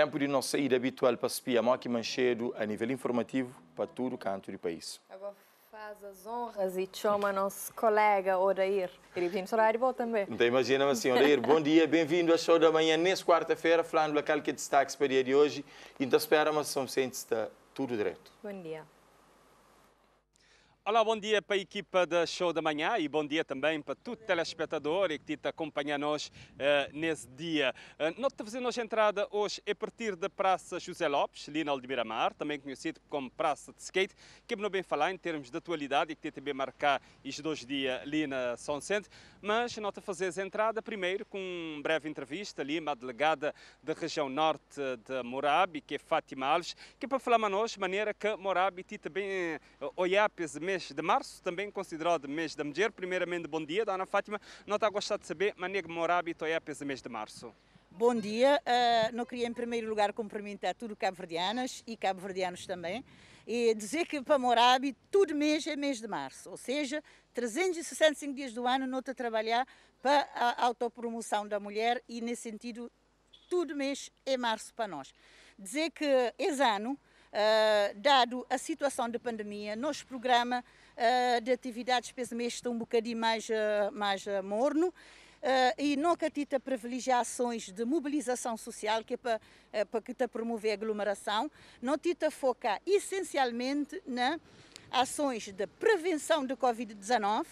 tempo de não ida habitual para Sepia, que manchedo a nível informativo para todo o canto do país. Agora faz as honras e chama nosso colega Odair. Ele vem chorar de também. Então imagina assim, Odair, bom dia, bem-vindo ao show da manhã, nesta quarta-feira, falando daquele que destaque para o dia de hoje. Então esperamos, são sentes tudo direito. Bom dia. Olá, bom dia para a equipa da Show da Manhã e bom dia também para todo telespectador que te acompanha nós uh, nesse dia. Uh, nós fazemos a entrada hoje a partir da Praça José Lopes, Linal de Miramar, também conhecido como Praça de Skate, que não bem falar em termos de atualidade e que te também marcar estes dois dias ali na São Centro, mas nós fazemos a entrada primeiro com uma breve entrevista ali uma delegada da região norte de Morabe que é Fátima Alves, que é para falar de maneira que Morabe te também uh, olhar para mês de março, também considerado mês da mulher. Primeiramente, bom dia, Dona Fátima. Não está a gostar de saber, Maneg Morabi, é esse mês de março. Bom dia. Uh, não queria, em primeiro lugar, cumprimentar tudo cabo-verdianas e cabo-verdianos também. E dizer que para Morabi, todo mês é mês de março. Ou seja, 365 dias do ano não está a trabalhar para a autopromoção da mulher e, nesse sentido, todo mês é março para nós. Dizer que esse ano eh, dado a situação da pandemia, nosso programa eh, de atividades para esse mês está um bocadinho mais, eh, mais morno. Uh, e não catita privilegiar ações de mobilização social, que é para, uh, para que promover a aglomeração, não tita focar essencialmente na ações de prevenção de Covid-19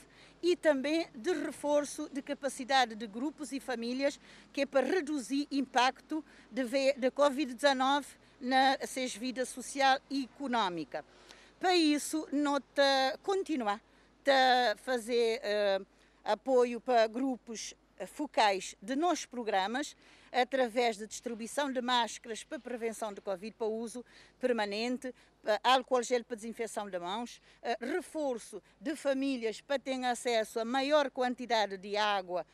e também de reforço de capacidade de grupos e famílias, que é para reduzir impacto de, de Covid-19 na sua vida social e económica. Para isso, nós continuamos a fazer uh, apoio para grupos focais de nossos programas, através da distribuição de máscaras para prevenção de Covid, para uso permanente, álcool gel para desinfecção de mãos, eh, reforço de famílias para terem acesso a maior quantidade de água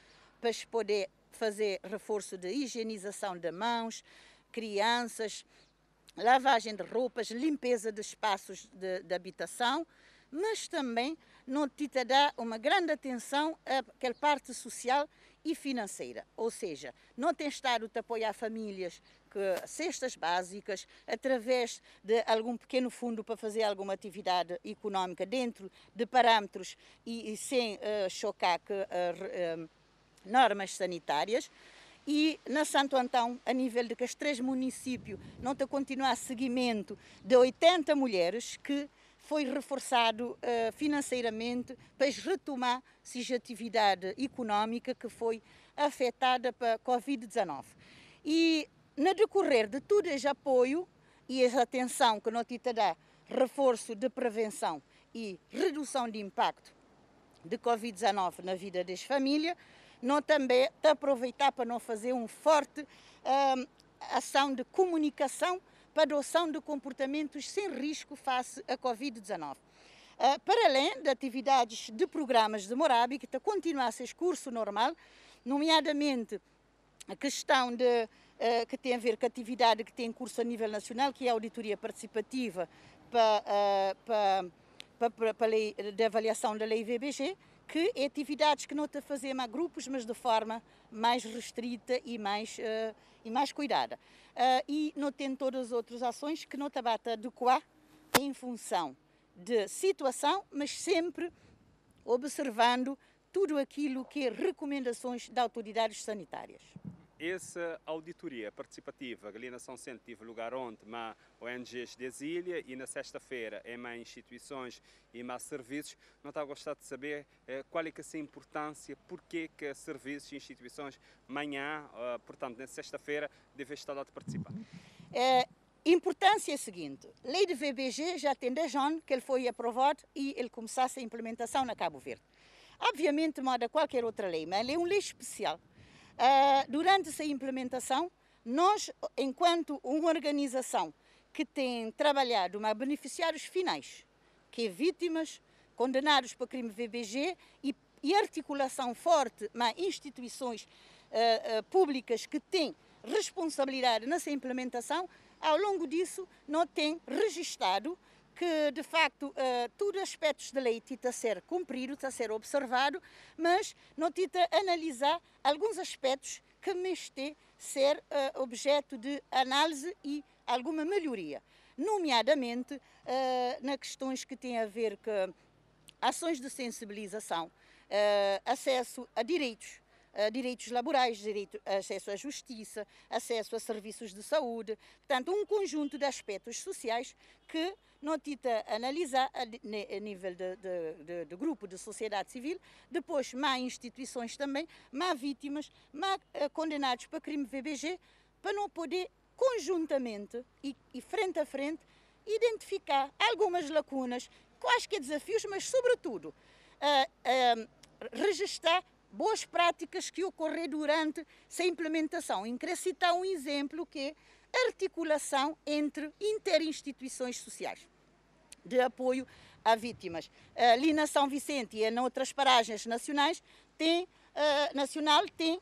para se poder fazer reforço de higienização de mãos, crianças, lavagem de roupas, limpeza de espaços de, de habitação, mas também não te dá uma grande atenção àquela parte social e financeira. Ou seja, não tem estado a apoiar famílias que cestas básicas, através de algum pequeno fundo para fazer alguma atividade económica dentro de parâmetros e, e sem uh, chocar que, uh, uh, normas sanitárias, e na Santo Antão, a nível de três município, não está a continuar seguimento de 80 mulheres que foi reforçado uh, financeiramente para retomar a atividade económica que foi afetada pela Covid-19. E no decorrer de todo esse apoio e essa atenção que nós te dá, reforço de prevenção e redução de impacto de Covid-19 na vida das famílias, não também de aproveitar para não fazer um forte hum, ação de comunicação para adoção de comportamentos sem risco face à Covid-19. Uh, ah, para além de atividades de programas de que está a ser curso normal, nomeadamente a questão de, uh, que tem a ver com a atividade que tem curso a nível nacional, que é a auditoria participativa para, uh, para, para, para, a lei, de avaliação da lei VBG, que atividades que não te fazemos a grupos, mas de forma mais restrita e mais, uh, e mais cuidada. Uh, e não tem todas as outras ações que não te bate adequar em função de situação, mas sempre observando tudo aquilo que é recomendações das autoridades sanitárias. Essa auditoria participativa ali na São Centro teve lugar ontem na ONGs de Exília e na sexta-feira em mais instituições e mais serviços. Não está a gostar de saber eh, qual é que essa importância, porquê que serviços e instituições amanhã, eh, portanto, na sexta-feira, devem estar lá de participar? É, importância é a seguinte, a lei de VBG já tem 10 anos que ele foi aprovado e ele começasse a implementação na Cabo Verde. Obviamente, moda qualquer outra lei, mas ela é uma lei especial eh, durante essa implementação, nós, enquanto uma organização que tem trabalhado a beneficiários finais, que é vítimas, condenados para crime VBG e, e articulação forte a instituições uh, uh, públicas que têm responsabilidade nessa implementação, ao longo disso não tem registado que de facto uh, eh, os aspectos da lei tita ser cumprido, está a ser observado, mas não tita analisar alguns aspectos que merecem ser uh, objeto de análise e alguma melhoria, nomeadamente uh, na questões que têm a ver com ações de sensibilização, uh, acesso a direitos eh, direitos laborais, direito, acesso à justiça, acesso a serviços de saúde, portanto, um conjunto de aspectos sociais que Notita analisa a, a nível de, de, de, de, grupo de sociedade civil, depois má instituições também, má vítimas, má eh, condenados para crime VBG, para não poder conjuntamente e, e frente a frente identificar algumas lacunas, quaisquer desafios, mas sobretudo uh, eh, uh, registrar boas práticas que ocorreram durante essa implementação. E queria citar um exemplo que é articulação entre interinstituições sociais de apoio a vítimas. Ali na São Vicente e em outras paragens nacionais tem, uh, nacional tem uh,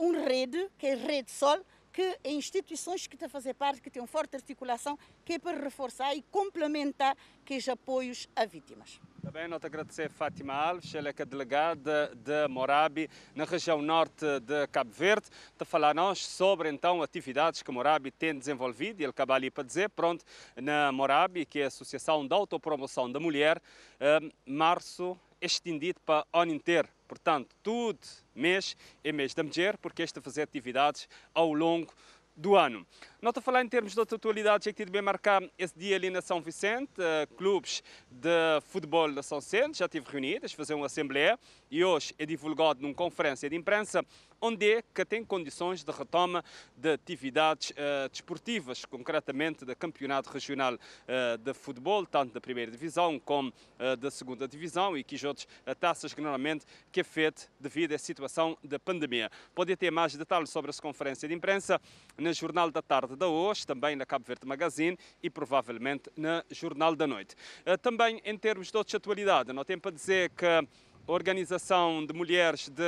um rede, que é Rede Sol, que é instituições que estão a fazer parte, que têm uma forte articulação, que é para reforçar e complementar que é os apoios a vítimas. Bem, nós agradecer a Fátima Alves, ela é que é delegada de Morabi, na região norte de Cabo Verde, para falar nós sobre então atividades que Morabi tem desenvolvido, e ele acaba ali para dizer, pronto, na Morabi, que é a Associação de Autopromoção da Mulher, eh, março estendido para o ano inteiro. Portanto, tudo mês é mês da mulher, porque esta fazer atividades ao longo do ano. Não estou a falar em termos de outra atualidade, já que bem marcar esse dia ali na São Vicente, uh, clubes de futebol da São Vicente, já estive reunidas, fazer uma assembleia e hoje é divulgado numa conferência de imprensa onde é que tem condições de retoma de atividades uh, desportivas, concretamente da campeonato regional uh, de futebol, tanto da primeira divisão como uh, da segunda divisão e que outras taças que normalmente que é feito devido à situação da pandemia. Pode ter mais detalhes sobre essa conferência de imprensa no Jornal da Tarde Cidade da Hoje, também na Cabo Verde Magazine e provavelmente na Jornal da Noite. Eh, também em termos de outras atualidades, não tenho para dizer que a Organização de Mulheres de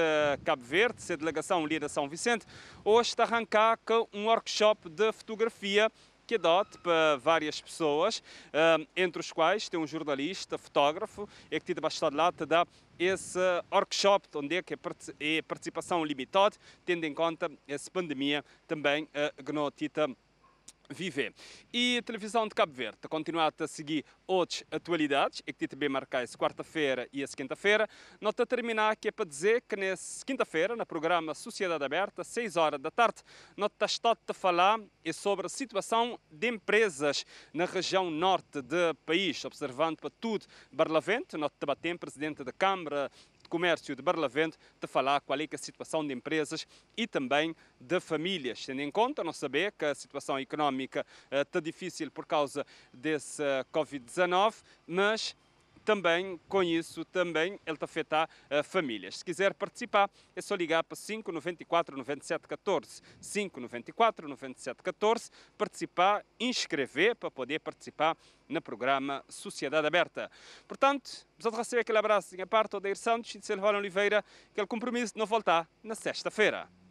Cabo Verde, a delegação Lira São Vicente, hoje está a arrancar com um workshop de fotografia que adote para várias pessoas, eh, entre os quais tem um jornalista, fotógrafo, é que tira bastante lata da esse workshop, onde é que é participação limitada, tendo em conta essa pandemia também eh, a Gnotita viver. E a televisão de Cabo Verde continua a seguir outras atualidades, e que também marcais quarta-feira e a quinta-feira. Nota terminar que é para dizer que nessa quinta-feira, no programa Sociedade Aberta, 6 horas da tarde, nota está a falar é sobre a situação de empresas na região norte do país, observando para tudo Barlavento, nota também presidente da Câmara Comércio de Barlavento de falar qual é, é a situação de empresas e também de famílias, tendo em conta, não saber que a situação económica está eh, difícil por causa desse eh, Covid-19, mas também, com isso, também ele afeta afetar eh, famílias. Se quiser participar, é só ligar para 594 97 14, 594 97 14, participar, inscrever para poder participar no programa Sociedade Aberta. Portanto, precisamos receber aquele abraço em parte Deir Santos e de Silvana Oliveira, aquele compromisso de não voltar na sexta-feira.